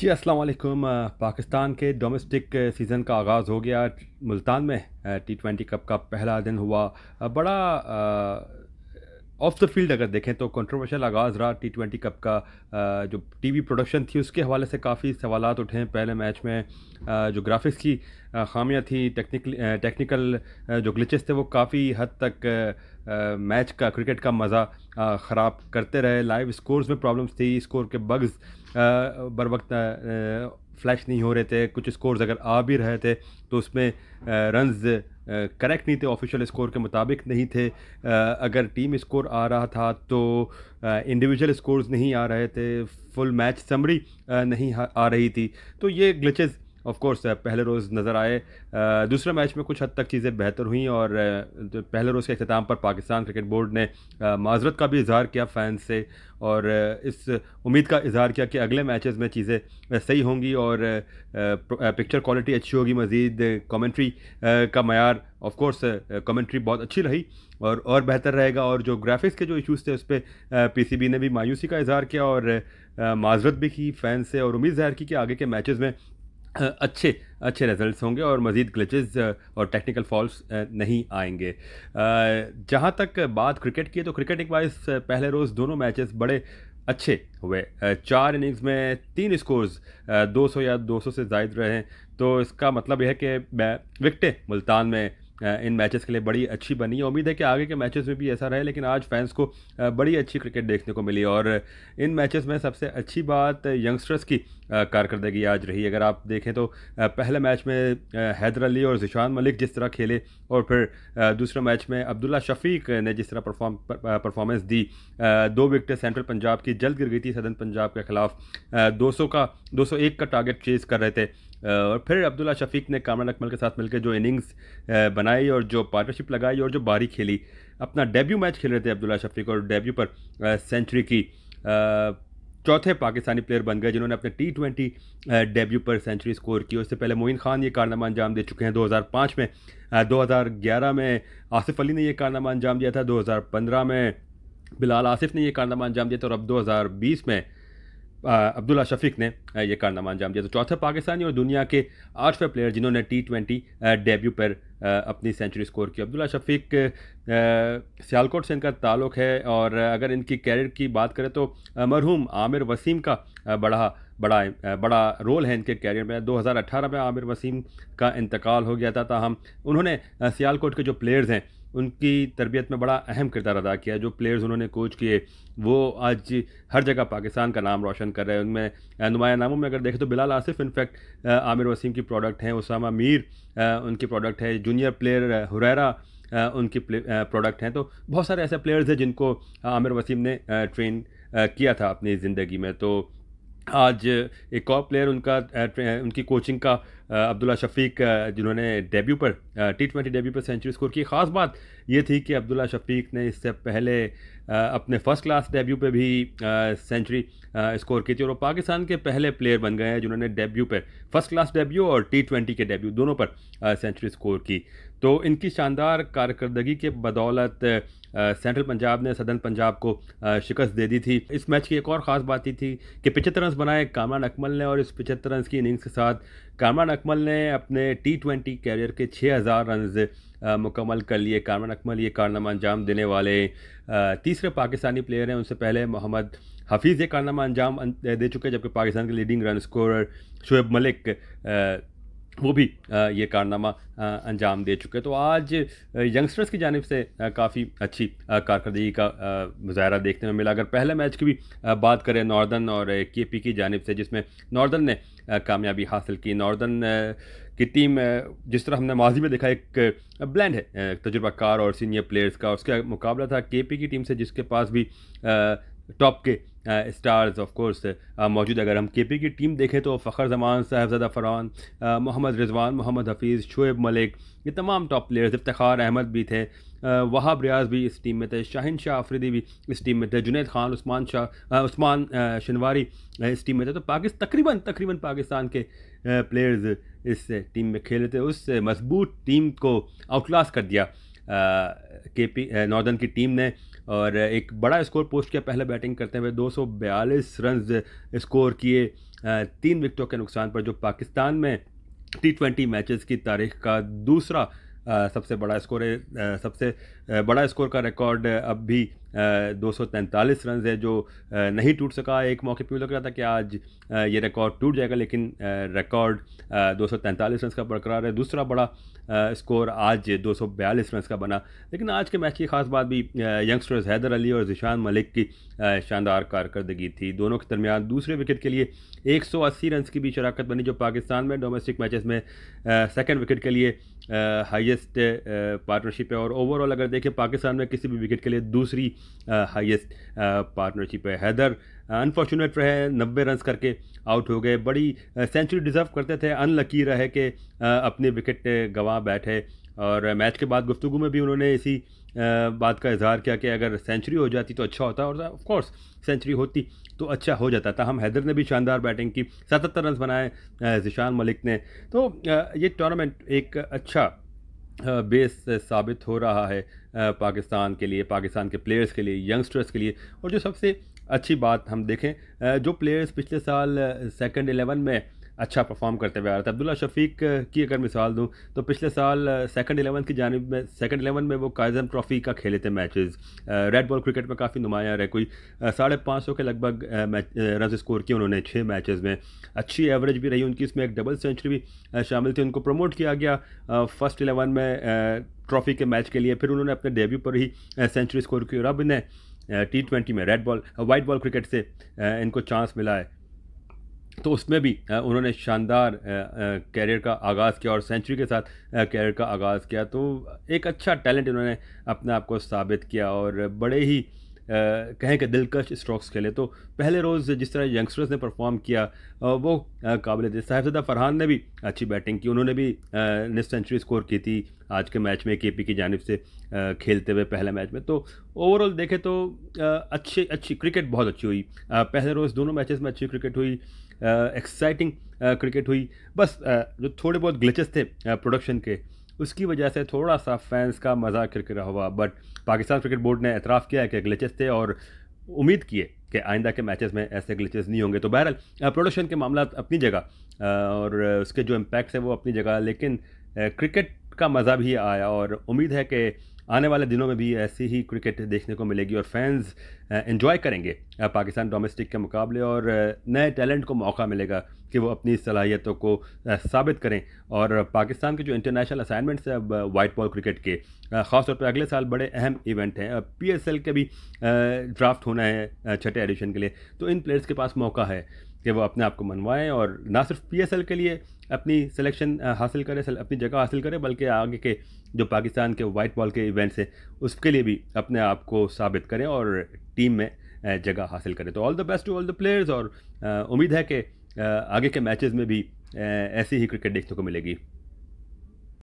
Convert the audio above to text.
जी अस्सलाम वालेकुम पाकिस्तान के डोमेस्टिक सीज़न का आगाज़ हो गया मुल्तान में टी ट्वेंटी कप का पहला दिन हुआ बड़ा ऑफ द फील्ड अगर देखें तो कंट्रोवर्शियल आगाज़ रहा टी ट्वेंटी कप का जो टीवी प्रोडक्शन थी उसके हवाले से काफ़ी सवाल उठे हैं पहले मैच में जो ग्राफिक्स की खामियां थी टेक्निकल टेक्निकल जो ग्लिचेस थे वो काफ़ी हद तक मैच का क्रिकेट का मज़ा ख़राब करते रहे लाइव स्कोर्स में प्रॉब्लम्स थी स्कोर के बग्स बर वक्त फ्लैश नहीं हो रहे थे कुछ स्कोर्स अगर आ भी रहे थे तो उसमें रनज करेक्ट नहीं थे ऑफिशियल स्कोर के मुताबिक नहीं थे अगर टीम स्कोर आ रहा था तो इंडिविजुअल स्कोर्स नहीं आ रहे थे फुल मैच समरी नहीं आ रही थी तो ये ग्लिचेज़ ऑफकोर्स uh, पहले रोज़ नज़र आए uh, दूसरे मैच में कुछ हद तक चीज़ें बेहतर हुई और uh, पहले रोज़ के अख्ताम पर पाकिस्तान क्रिकेट बोर्ड ने माजरत का भी इजहार किया फैंस से और इस उम्मीद का इजहार किया कि अगले मैचेस में चीज़ें सही होंगी और पिक्चर क्वालिटी अच्छी होगी मज़ीद कमेंट्री का मैार ऑफ कोर्स कमेंट्री बहुत अच्छी रही और और बेहतर रहेगा और जो ग्राफिक्स के जो इश्यूज थे उस पर पीसीबी ने भी मायूसी का इजहार किया और माजरत भी की फ़ैन से और उम्मीद ज़ाहिर की कि आगे के मैचेस में अच्छे अच्छे रिजल्ट्स होंगे और मज़ीद ग्लिचेस और टेक्निकल फॉल्स नहीं आएंगे जहाँ तक बात क्रिकेट की है तो क्रिकेट एक वाइज पहले रोज़ दोनों मैचेस बड़े अच्छे हुए चार इनिंग्स में तीन स्कोर्स 200 या 200 से जायद रहे तो इसका मतलब यह है कि विकटें मुल्तान में इन मैचेस के लिए बड़ी अच्छी बनी है उम्मीद है कि आगे के मैचेस में भी ऐसा रहे लेकिन आज फैंस को बड़ी अच्छी क्रिकेट देखने को मिली और इन मैचेस में सबसे अच्छी बात यंगस्टर्स की कारकर्दगी आज रही अगर आप देखें तो पहले मैच में हैदर अली और जिशान मलिक जिस तरह खेले और फिर दूसरे मैच में अब्दुल्ला शफीक ने जिस तरह परफॉर्म परफॉर्मेंस दी दो विकटें सेंट्रल पंजाब की जल्द गिर गई थी सदन पंजाब के खिलाफ दो का दो का टारगेट चेज कर रहे थे और फिर अब्दुल्ला शफीक ने कामरान अकमल के साथ मिलकर जो इनिंग्स बनाई और जो पार्टनरशिप लगाई और जो बारी खेली अपना डेब्यू मैच खेल रहे थे अब्दुल्ला शफीक और डेब्यू पर सेंचुरी की चौथे पाकिस्तानी प्लेयर बन गए जिन्होंने अपने टी ट्वेंटी डेब्यू पर सेंचुरी स्कोर की उससे पहले मोइन खान ये कारनामा अंजाम दे चुके हैं 2005 में 2011 में आसिफ अली ने ये कारनामा अंजाम दिया था 2015 में बिलाल आसिफ ने ये कारनामा अंजाम दिया था और अब 2020 में अब्दुल्ला शफीक ने ये कारनामा अंजाम दिया तो चौथे पाकिस्तानी और दुनिया के आठवें प्लेयर जिन्होंने टी ट्वेंटी डेब्यू पर अपनी सेंचुरी स्कोर की अब्दुल्ला शफीक सियालकोट से इनका ताल्लुक है और अगर इनकी कैरियर की बात करें तो मरहूम आमिर वसीम का बड़ा बड़ा बड़ा रोल है इनके कैरियर में 2018 में आमिर वसीम का इंतकाल हो गया था ताहम उन्होंने सियालकोट के जो प्लेयर्स हैं उनकी तरबियत में बड़ा अहम किरदार अदा किया जो प्लेयर्स उन्होंने कोच किए वो आज हर जगह पाकिस्तान का नाम रोशन कर रहे हैं उनमें नुमाया नामों में अगर देखें तो बिलाल आसिफ इनफैक्ट आमिर वसीम की प्रोडक्ट हैं उसामा मीर उनकी प्रोडक्ट है जूनियर प्लेयर हुरैरा उनकी प्रोडक्ट हैं तो बहुत सारे ऐसे प्लेयर्स हैं जिनको आमिर वसीम ने ट्रेन किया था अपनी ज़िंदगी में तो आज एक और प्लेयर उनका उनकी कोचिंग का अब्दुल्ला शफीक जिन्होंने डेब्यू पर टी ट्वेंटी डेब्यू पर सेंचुरी स्कोर की ख़ास बात ये थी कि अब्दुल्ला शफीक ने इससे पहले अपने फ़र्स्ट क्लास डेब्यू पे भी सेंचुरी स्कोर की थी और वो पाकिस्तान के पहले प्लेयर बन गए हैं जिन्होंने डेब्यू पर फर्स्ट क्लास डेब्यू और टी ट्वेंटी के डेब्यू दोनों पर सेंचुरी स्कोर की तो इनकी शानदार कारकर्दगी के बदौलत सेंट्रल पंजाब ने सदर्न पंजाब को शिकस्त दे दी थी इस मैच की एक और ख़ास बात ये थी कि पिचहत्तर रन बनाए कामरान अकमल ने और इस पिचहत्तर रन की इनिंग्स के साथ कामरान अकमल ने अपने टी ट्वेंटी कैरियर के छः हज़ार रन मुकम्मल कर लिए कामरान अकमल ये कारनामा अंजाम देने वाले तीसरे पाकिस्तानी प्लेयर हैं उनसे पहले मोहम्मद हफीज़ ये कारनामा अंजाम अं, दे चुके जबकि पाकिस्तान के leading run score Shoaib Malik वो भी ये कारनामा अंजाम दे चुके तो आज यंगस्टर्स की जानब से काफ़ी अच्छी कारकर्दगी का मुजाहरा देखने में मिला अगर पहले मैच की भी बात करें नॉर्दर्न और के पी की जानब से जिसमें नॉर्दर्न ने कामयाबी हासिल की नॉर्दर्न की टीम जिस तरह हमने माजी में देखा एक ब्लैंड है तजुर्बाकार और सीनियर प्लेयर्स का उसका मुकाबला था के पी की टीम से जिसके पास भी टॉप के स्टार्स ऑफ कोर्स मौजूद अगर हम के पी की टीम देखें तो फ़खर जमान साहबजादा फरहान uh, मोहम्मद रिजवान मोहम्मद हफीज़ शुएब मलिक ये तमाम टॉप प्लेयर्स इफ्तार अहमद भी थे uh, वहाब रियाज भी इस टीम में थे शाहिन शाह आफरीदी भी इस टीम में थे जुनेद खान उस्मान शाह uh, उस्मान शनवारी इस टीम में थे तो पाकिस्तान तकरीबन तकरीबन पाकिस्तान के प्लेयर्स इस टीम में खेले थे उस मजबूत टीम को आउटलास्ट कर दिया के पी नॉर्दर्न की टीम ने और एक बड़ा स्कोर पोस्ट किया पहले बैटिंग करते हुए 242 रन स्कोर किए तीन विकेटों के नुकसान पर जो पाकिस्तान में टी ट्वेंटी मैचेस की तारीख का दूसरा सबसे बड़ा स्कोर है सबसे बड़ा स्कोर का रिकॉर्ड अब भी दो रन है जो नहीं टूट सका एक मौके पर लग रहा था कि आज ये रिकॉर्ड टूट जाएगा लेकिन रिकॉर्ड दो रन का बरकरार है दूसरा बड़ा स्कोर आज 242 रन का बना लेकिन आज के मैच की खास बात भी यंगस्टर्स हैदर अली और जिशान मलिक की शानदार कारकर्दगी थी दोनों के दरमियान दूसरे विकेट के लिए 180 रन की भी शराकत बनी जो पाकिस्तान में डोमेस्टिक मैचेस में सेकंड विकेट के लिए हाईएस्ट पार्टनरशिप है और ओवरऑल अगर देखिए पाकिस्तान में किसी भी विकेट के लिए दूसरी हाईएस्ट पार्टनरशिप है हैदर अनफॉर्चुनेट रहे नब्बे रन करके आउट हो गए बड़ी सेंचुरी डिज़र्व करते थे अनलकी रहे कि अपने विकेट गंवा बैठे और मैच के बाद गुफ्तु में भी उन्होंने इसी बात का इजहार किया कि अगर सेंचुरी हो जाती तो अच्छा होता और ऑफकोर्स सेंचुरी होती तो अच्छा हो जाता था हम हैदर ने भी शानदार बैटिंग की सतहत्तर रन बनाए जिशान मलिक ने तो ये टूर्नामेंट एक अच्छा बेस साबित हो रहा है पाकिस्तान के लिए पाकिस्तान के प्लेयर्स के लिए यंगस्टर्स के लिए और जो सबसे अच्छी बात हम देखें जो प्लेयर्स पिछले साल सेकंड एलेवन में अच्छा परफॉर्म करते हुए आ रहा था अब्दुल्ला शफीक की अगर मिसाल दूँ तो पिछले साल सेकंड एलेवन की जानब में सेकंड एलेवन में वो काजम ट्रॉफी का खेले थे मैचेस रेड बॉल क्रिकेट में काफ़ी नुमाया रहे कोई साढ़े पाँच सौ के लगभग रन स्कोर किए उन्होंने छः मैचेस में अच्छी एवरेज भी रही उनकी इसमें एक डबल सेंचुरी भी शामिल थी उनको प्रमोट किया गया फर्स्ट एलेवन में ट्रॉफी के मैच के लिए फिर उन्होंने अपने डेब्यू पर ही सेंचुरी स्कोर की और अब इन्हें टी ट्वेंटी में red ball white ball cricket से इनको चांस मिला है तो उसमें भी उन्होंने शानदार कैरियर का आगाज़ किया और सेंचुरी के साथ कैरियर का आगाज़ किया तो एक अच्छा टैलेंट इन्होंने अपने आप को साबित किया और बड़े ही कहें कि दिलकश स्ट्रोक्स खेले तो पहले रोज़ जिस तरह यंगस्टर्स ने परफॉर्म किया वो काबिल थे साहिबजदा फरहान ने भी अच्छी बैटिंग की उन्होंने भी निस्ट सेंचुरी स्कोर की थी आज के मैच में के पी की जानब से खेलते हुए पहले मैच में तो ओवरऑल देखें तो अच्छी अच्छी क्रिकेट बहुत अच्छी हुई पहले रोज़ दोनों मैचेस में अच्छी क्रिकेट हुई एक्साइटिंग क्रिकेट हुई बस जो थोड़े बहुत ग्लिचेस थे प्रोडक्शन के उसकी वजह से थोड़ा सा फैंस का मज़ा किरकिरा हुआ बट पाकिस्तान क्रिकेट बोर्ड ने एतराफ़ किया है कि ग्लिचेस थे और उम्मीद किए कि आइंदा के मैचेस में ऐसे ग्लिचेस नहीं होंगे तो बहरहाल प्रोडक्शन के मामला अपनी जगह और उसके जो इम्पैक्ट्स हैं वो अपनी जगह लेकिन क्रिकेट का मज़ा भी आया और उम्मीद है कि आने वाले दिनों में भी ऐसी ही क्रिकेट देखने को मिलेगी और फैंस इन्जॉय uh, करेंगे uh, पाकिस्तान डोमेस्टिक के मुकाबले और uh, नए टैलेंट को मौका मिलेगा कि वो अपनी सलाहियतों को साबित करें और पाकिस्तान के जो इंटरनेशनल असाइनमेंट्स हैं अब वाइट बॉल क्रिकेट के ख़ासतौर पर अगले साल बड़े अहम इवेंट हैं पी के भी ड्राफ्ट होना है छठे एडिशन के लिए तो इन प्लेयर्स के पास मौका है कि वो अपने आप को मनवाएं और ना सिर्फ एल के लिए अपनी सिलेक्शन हासिल करें अपनी जगह हासिल करें बल्कि आगे के जो पाकिस्तान के वाइट बॉल के इवेंट्स हैं उसके लिए भी अपने आप को साबित करें और टीम में जगह हासिल करें तो all the best to all the players और उम्मीद है कि आगे के मैचेस में भी ऐसी ही क्रिकेट देखने को मिलेगी